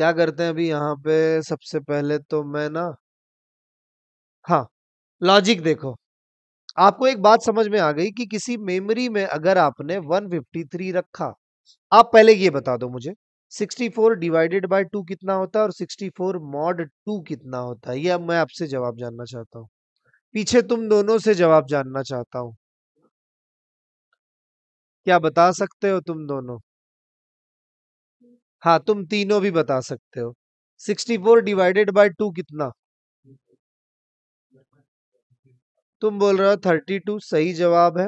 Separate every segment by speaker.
Speaker 1: क्या करते हैं अभी यहाँ पे सबसे पहले तो मैं ना हाँ लॉजिक देखो आपको एक बात समझ में आ गई कि किसी मेमोरी में अगर आपने 153 रखा आप पहले ये बता दो मुझे 64 डिवाइडेड बाय 2 कितना होता है और 64 मॉड 2 कितना होता है ये अब मैं आपसे जवाब जानना चाहता हूँ पीछे तुम दोनों से जवाब जानना चाहता हूँ क्या बता सकते हो तुम दोनों हाँ तुम तीनों भी बता सकते हो sixty four divided by two कितना तुम बोल रहे हो थर्टी टू सही जवाब है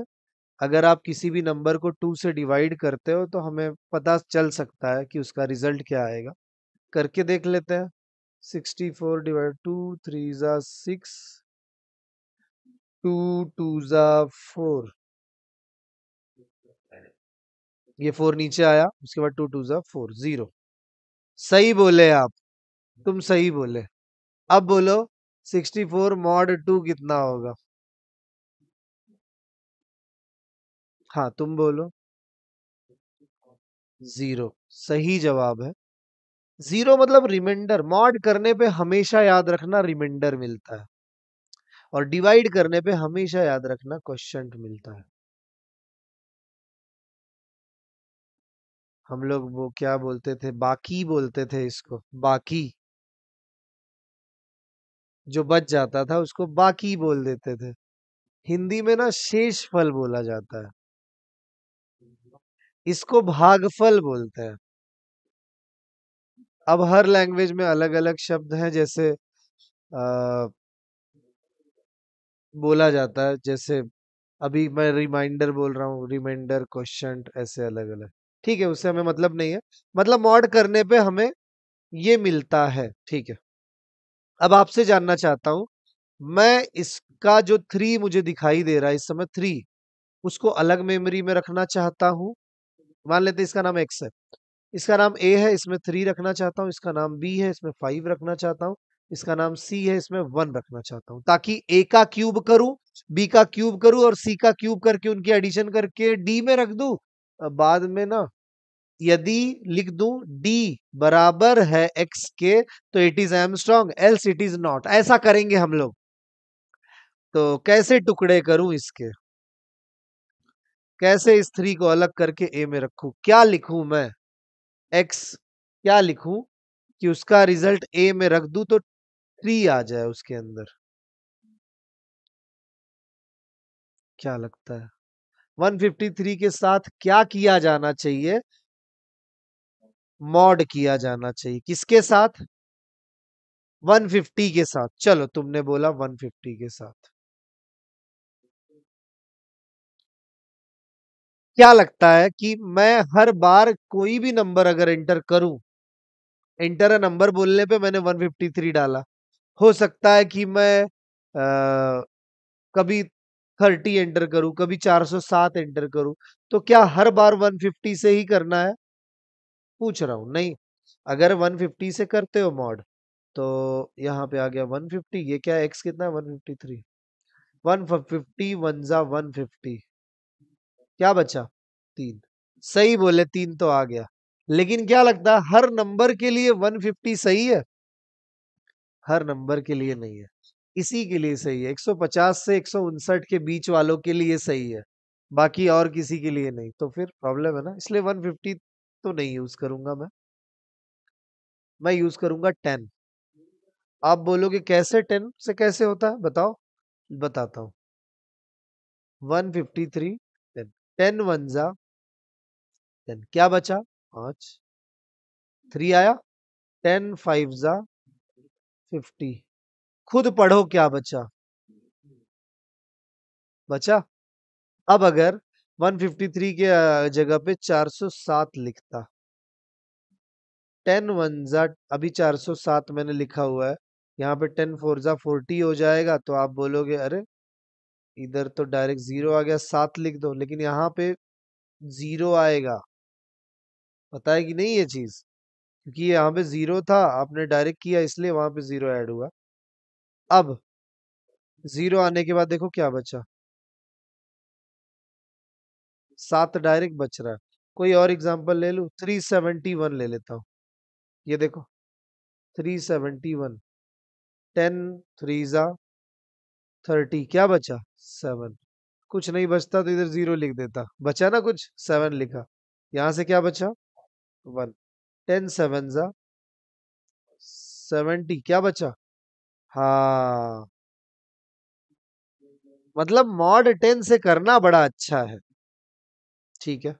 Speaker 1: अगर आप किसी भी नंबर को टू से डिवाइड करते हो तो हमें पता चल सकता है कि उसका रिजल्ट क्या आएगा करके देख लेते हैं sixty four divide two three ज़ा सिक्स टू टू ज़ा फोर ये फोर नीचे आया उसके बाद टू टू जब फोर जीरो सही बोले आप तुम सही बोले अब बोलो सिक्सटी फोर मॉड टू कितना होगा हाँ तुम बोलो जीरो सही जवाब है जीरो मतलब रिमाइंडर मॉड करने पे हमेशा याद रखना रिमाइंडर मिलता है और डिवाइड करने पे हमेशा याद रखना क्वेश्चन मिलता है हम लोग वो क्या बोलते थे बाकी बोलते थे इसको बाकी जो बच जाता था उसको बाकी बोल देते थे हिंदी में ना शेष फल बोला जाता है इसको भागफल बोलते हैं अब हर लैंग्वेज में अलग अलग शब्द हैं जैसे आ, बोला जाता है जैसे अभी मैं रिमाइंडर बोल रहा हूँ रिमाइंडर क्वेश्चन ऐसे अलग अलग ठीक है उससे हमें मतलब नहीं है मतलब मॉड करने पे हमें ये मिलता है ठीक है अब आपसे जानना चाहता हूं मैं इसका जो थ्री मुझे दिखाई दे रहा है इस समय थ्री उसको अलग मेमोरी में रखना चाहता हूं मान लेते इसका नाम एक्स है इसका नाम ए है इसमें थ्री रखना चाहता हूं इसका नाम बी है इसमें फाइव रखना चाहता हूं इसका नाम सी है इसमें वन रखना चाहता हूं ताकि ए का क्यूब करूं बी का क्यूब करूं और सी का क्यूब करके उनकी एडिशन करके डी में रख दू बाद में ना यदि लिख दू डी बराबर है एक्स के तो it is strong else it is not ऐसा करेंगे हम लोग तो कैसे टुकड़े करूं इसके कैसे इस थ्री को अलग करके ए में रखू क्या लिखू मैं एक्स क्या लिखू कि उसका रिजल्ट ए में रख दू तो थ्री आ जाए उसके अंदर क्या लगता है 153 के साथ क्या किया जाना चाहिए मॉड किया जाना चाहिए किसके साथ 150 के साथ चलो तुमने बोला 150 के साथ क्या लगता है कि मैं हर बार कोई भी नंबर अगर एंटर करूं एंटर नंबर बोलने पे मैंने 153 डाला हो सकता है कि मैं आ, कभी थर्टी एंटर करूं कभी 407 एंटर करूं तो क्या हर बार 150 से ही करना है पूछ रहा हूं नहीं अगर 150 से करते हो मॉड तो यहाँ पे आ गया 150 ये क्या एक्स कितना है 153 150 वन फिफ्टी जा फिफ्टी क्या बचा तीन सही बोले तीन तो आ गया लेकिन क्या लगता है हर नंबर के लिए 150 सही है हर नंबर के लिए नहीं है इसी के लिए सही है 150 से एक के बीच वालों के लिए सही है बाकी और किसी के लिए नहीं तो फिर प्रॉब्लम है ना इसलिए 150 तो नहीं यूज करूंगा मैं मैं यूज करूंगा 10 आप बोलोगे कैसे 10 से कैसे होता है बताओ बताता हूँ 153 fifty three ten ten one जा टेन क्या बचा पांच थ्री आया टेन फाइव जा फिफ्टी खुद पढ़ो क्या बच्चा बच्चा अब अगर 153 के जगह पे 407 लिखता टेन वन जा अभी 407 मैंने लिखा हुआ है यहाँ पे टेन फोर जा फोर्टी हो जाएगा तो आप बोलोगे अरे इधर तो डायरेक्ट जीरो आ गया सात लिख दो लेकिन यहाँ पे जीरो आएगा पता है कि नहीं ये चीज क्योंकि यहाँ पे जीरो था आपने डायरेक्ट किया इसलिए वहां पे जीरो ऐड हुआ अब जीरो आने के बाद देखो क्या बचा सात डायरेक्ट बच रहा है कोई और एग्जांपल ले लू थ्री सेवेंटी वन ले लेता हूं ये देखो three seventy one ten three जा थर्टी क्या बचा सेवन कुछ नहीं बचता तो इधर जीरो लिख देता बचा ना कुछ सेवन लिखा यहां से क्या बचा वन टेन सेवन जा सेवेंटी क्या बचा हाँ मतलब मॉड टेन से करना बड़ा अच्छा है ठीक है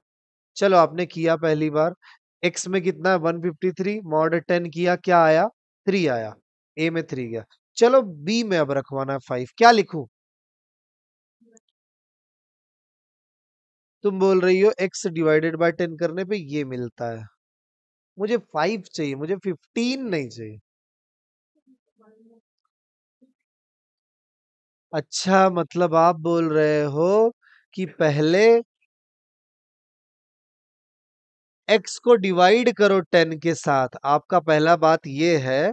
Speaker 1: चलो आपने किया पहली बार एक्स में कितना है थ्री मॉड टेन किया क्या आया थ्री आया ए में थ्री गया चलो बी में अब रखवाना है फाइव क्या लिखू तुम बोल रही हो एक्स डिवाइडेड बाय टेन करने पे ये मिलता है मुझे फाइव चाहिए मुझे फिफ्टीन नहीं चाहिए अच्छा मतलब आप बोल रहे हो कि पहले x को डिवाइड करो 10 के साथ आपका पहला बात ये है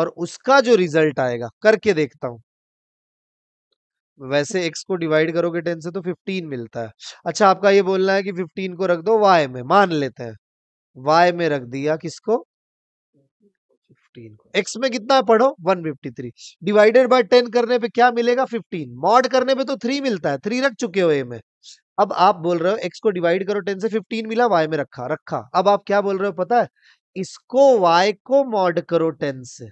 Speaker 1: और उसका जो रिजल्ट आएगा करके देखता हूं वैसे x को डिवाइड करोगे 10 से तो 15 मिलता है अच्छा आपका ये बोलना है कि 15 को रख दो y में मान लेते हैं y में रख दिया किसको फिफ्टीन एक्स में कितना पढ़ो one fifty three divided by ten करने पे क्या मिलेगा फिफ्टीन मॉड करने पे तो थ्री मिलता है थ्री रख चुके हो ए में अब आप बोल रहे हो एक्स को डिवाइड करो टेन से फिफ्टीन मिला वाई में रखा रखा अब आप क्या बोल रहे हो पता है इसको वाई को मॉड करो टेन से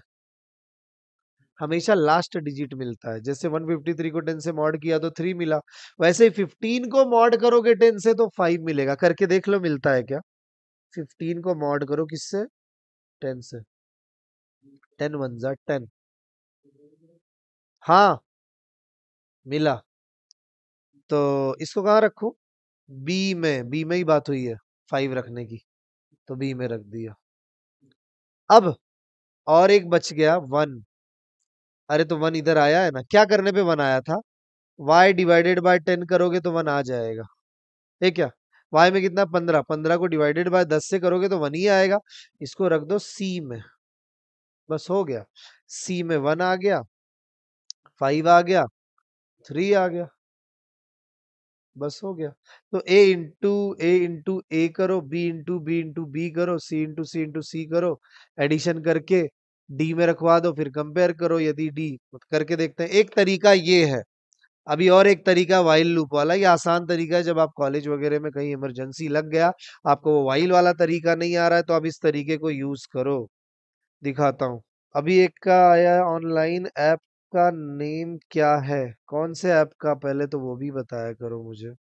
Speaker 1: हमेशा लास्ट डिजिट मिलता है जैसे 153 को 10 से मॉड किया तो 3 मिला वैसे 15 को मॉड करोगे 10 से तो 5 मिलेगा करके देख लो मिलता है क्या 15 को मॉड करो किससे 10 से टेन वन ज़ा टेन हाँ मिला तो इसको कहाँ रखू बी में बी में ही बात हुई है फाइव रखने की तो बी में रख दिया अब और एक बच गया वन अरे तो वन इधर आया है ना क्या करने पे वन आया था वाई डिवाइडेड बाय टेन करोगे तो वन आ जाएगा ठीक है वाई में कितना पंद्रह पंद्रह को डिवाइडेड बाय दस से करोगे तो वन ही आएगा इसको रख दो सी में बस हो गया सी में वन आ गया फाइव आ गया थ्री आ गया बस हो गया तो ए इंटू ए इंटू ए करो B into B into B करो सी इंटू सी इंटू सी करो एडिशन करके डी में रखवा दो फिर कंपेयर करो यदि डी तो करके देखते हैं एक तरीका ये है अभी और एक तरीका वाइल लूप वाला ये आसान तरीका है जब आप कॉलेज वगैरह में कहीं इमरजेंसी लग गया आपको वो वाइल वाला तरीका नहीं आ रहा है तो आप इस तरीके को यूज करो दिखाता हूँ अभी एक का आया ऑनलाइन ऐप का नेम क्या है कौन से ऐप का पहले तो वो भी बताया करो मुझे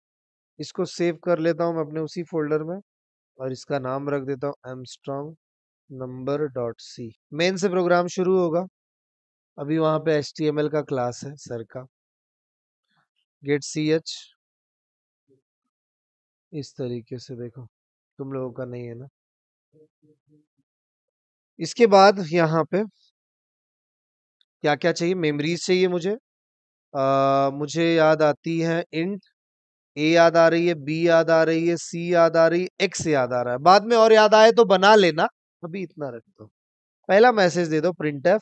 Speaker 1: इसको सेव कर लेता हूँ मैं अपने उसी फोल्डर में और इसका नाम रख देता हूँ Armstrong number dot C main से प्रोग्राम शुरू होगा अभी वहाँ पे एच टी एम एल का क्लास है सर का गेट सी एच इस तरीके से देखो तुम लोगों का नहीं है ना इसके बाद यहाँ पे क्या क्या चाहिए मेमरीज चाहिए मुझे आ, मुझे याद आती है इंट ए याद आ रही है बी याद आ रही है सी याद आ रही है एक्स याद आ रहा है बाद में और याद आए तो बना लेना अभी इतना रख दो पहला मैसेज दे दो प्रिंट एफ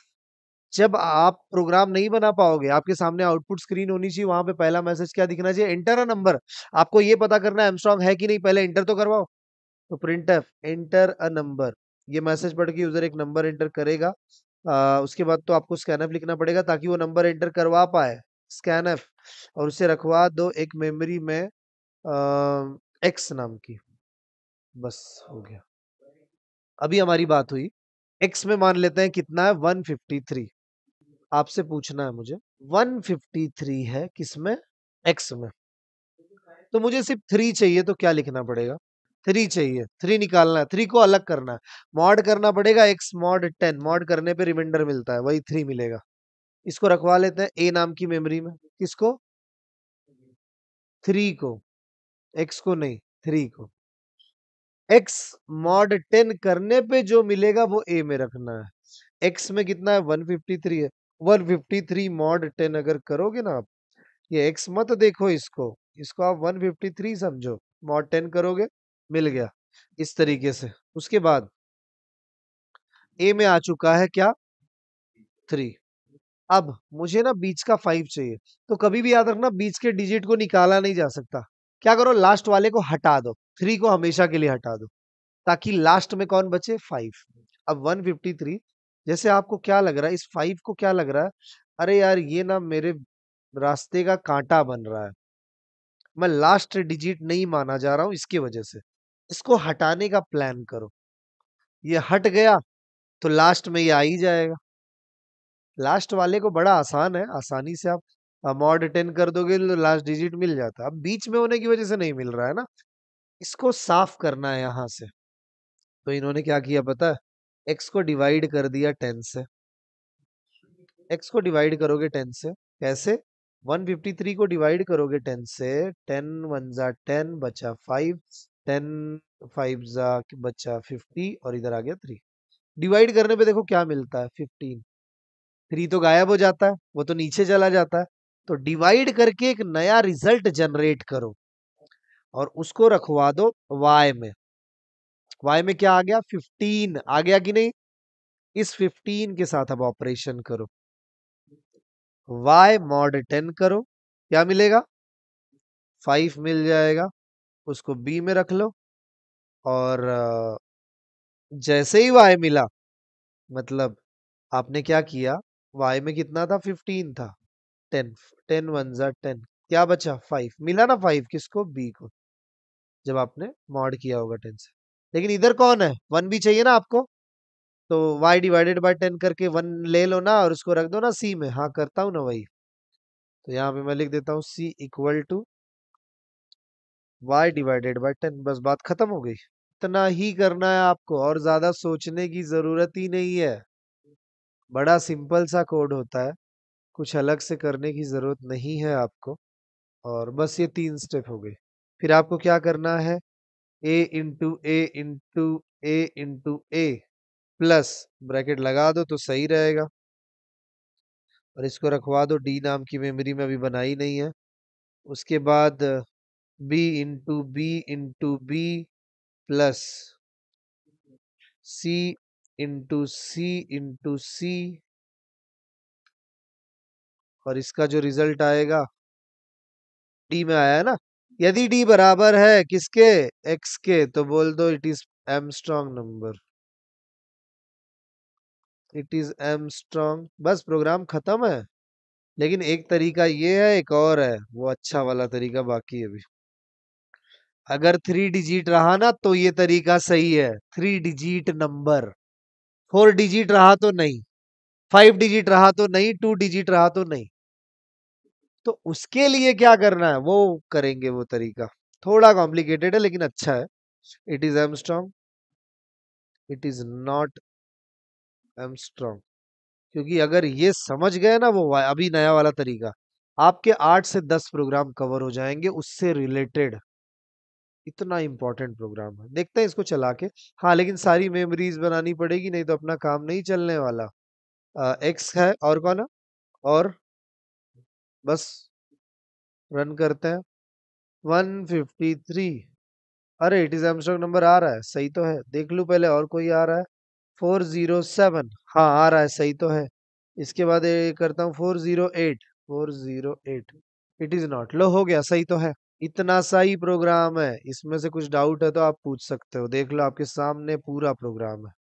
Speaker 1: जब आप प्रोग्राम नहीं बना पाओगे आपके सामने आउटपुट स्क्रीन होनी चाहिए वहां पे पहला मैसेज क्या दिखना चाहिए एंटर अ नंबर आपको ये पता करना है एमस्ट्रॉन्ग है कि नहीं पहले एंटर तो करवाओ तो print F enter a number ये मैसेज पढ़ के यूजर एक नंबर एंटर करेगा आ, उसके बाद तो आपको स्कैन एफ लिखना पड़ेगा ताकि वो नंबर एंटर करवा पाए स्कैन एफ और उसे रखवा दो एक मेमोरी में आ, एक्स नाम की बस हो गया अभी हमारी बात हुई एक्स में मान लेते हैं कितना है वन फिफ्टी थ्री आपसे पूछना है मुझे वन फिफ्टी थ्री है किसमें एक्स में तो मुझे सिर्फ थ्री चाहिए तो क्या लिखना पड़ेगा थ्री चाहिए थ्री निकालना है थ्री को अलग करना है मॉड करना पड़ेगा एक्स मॉड टेन मॉड करने पे रिमाइंडर मिलता है वही थ्री मिलेगा इसको रखवा लेते हैं ए नाम की मेमोरी में किसको थ्री को एक्स को नहीं थ्री को एक्स मॉड टेन करने पे जो मिलेगा वो ए में रखना है एक्स में कितना है वन फिफ्टी थ्री है one fifty three mod ten अगर करोगे ना आप ये एक्स मत देखो इसको इसको आप वन फिफ्टी थ्री समझो मॉड टेन करोगे मिल गया इस तरीके से उसके बाद ए में आ चुका है क्या थ्री अब मुझे ना बीच का फाइव चाहिए तो कभी भी याद रखना बीच के डिजिट को निकाला नहीं जा सकता क्या करो लास्ट वाले को हटा दो थ्री को हमेशा के लिए हटा दो ताकि लास्ट में कौन बचे फाइव अब वन फिफ्टी थ्री जैसे आपको क्या लग रहा है इस फाइव को क्या लग रहा है अरे यार ये ना मेरे रास्ते का कांटा बन रहा है मैं लास्ट डिजिट नहीं माना जा रहा हूं इसकी वजह से इसको हटाने का प्लान करो ये हट गया तो लास्ट में ये आ ही जाएगा लास्ट वाले को बड़ा आसान है आसानी से आप मॉड टेन कर दोगे तो लास्ट डिजिट मिल जाता अब बीच में होने की वजह से नहीं मिल रहा है ना इसको साफ करना है यहां से तो इन्होंने क्या किया पता है एक्स को डिवाइड कर दिया टेन से एक्स को डिवाइड करोगे टेन से कैसे 153 को डिवाइड करोगे 10 से 10 वन जा टेन बचा 5 टेन फाइव जा बच्चा फिफ्टी और इधर आ गया थ्री डिवाइड करने पे देखो क्या मिलता है फिफ्टीन थ्री तो गायब हो जाता है वो तो नीचे चला जाता है तो डिवाइड करके एक नया रिजल्ट जनरेट करो और उसको रखवा दो वाई में वाई में क्या आ गया फिफ्टीन आ गया कि नहीं इस फिफ्टीन के साथ अब ऑपरेशन करो वाई मॉड टेन करो क्या मिलेगा फाइव मिल जाएगा उसको बी में रख लो और जैसे ही वाई मिला मतलब आपने क्या किया वाई में कितना था फिफ्टीन था टेन टेन वन जा टेन क्या बचा फाइव मिला ना फाइव किसको बी को जब आपने मॉड किया होगा टेन से लेकिन इधर कौन है वन भी चाहिए ना आपको तो y डिवाइडेड बाय टेन करके वन ले लो ना और उसको रख दो ना c में हाँ करता हूँ ना वही तो यहाँ पे मैं लिख देता हूँ c equal to y divided by ten बस बात खत्म हो गई इतना ही करना है आपको और ज्यादा सोचने की जरूरत ही नहीं है बड़ा सिंपल सा कोड होता है कुछ अलग से करने की जरूरत नहीं है आपको और बस ये तीन स्टेप हो गए फिर आपको क्या करना है a into a into a into a plus bracket लगा दो तो सही रहेगा और इसको रखवा दो डी नाम की मेमोरी में अभी बनाई नहीं है उसके बाद b into b into b plus c into c into c और इसका जो रिजल्ट आएगा डी में आया है ना यदि डी बराबर है किसके एक्स के तो बोल दो it is Armstrong number it is Armstrong बस प्रोग्राम खत्म है लेकिन एक तरीका ये है एक और है वो अच्छा वाला तरीका बाकी है अभी अगर थ्री डिजिट रहा ना तो ये तरीका सही है three digit number four digit रहा तो नहीं फाइव डिजिट रहा तो नहीं टू डिजिट रहा तो नहीं तो उसके लिए क्या करना है वो करेंगे वो तरीका थोड़ा कॉम्प्लिकेटेड है लेकिन अच्छा है it is Armstrong it is not Armstrong क्योंकि अगर ये समझ गए ना वो अभी नया वाला तरीका आपके आठ से दस प्रोग्राम कवर हो जाएंगे उससे रिलेटेड इतना इम्पोर्टेंट प्रोग्राम है देखते हैं इसको चला के हाँ लेकिन सारी मेमोरीज बनानी पड़ेगी नहीं तो अपना काम नहीं चलने वाला एक्स है और कौन है और बस रन करते हैं 153 अरे इट इज एमस्ट्रॉक नंबर आ रहा है सही तो है देख लू पहले और कोई आ रहा है 407 हाँ आ रहा है सही तो है इसके बाद करता हूँ 408 408 इट इज नॉट लो हो गया सही तो है इतना सा ही प्रोग्राम है इसमें से कुछ डाउट है तो आप पूछ सकते हो देख लो आपके सामने पूरा प्रोग्राम है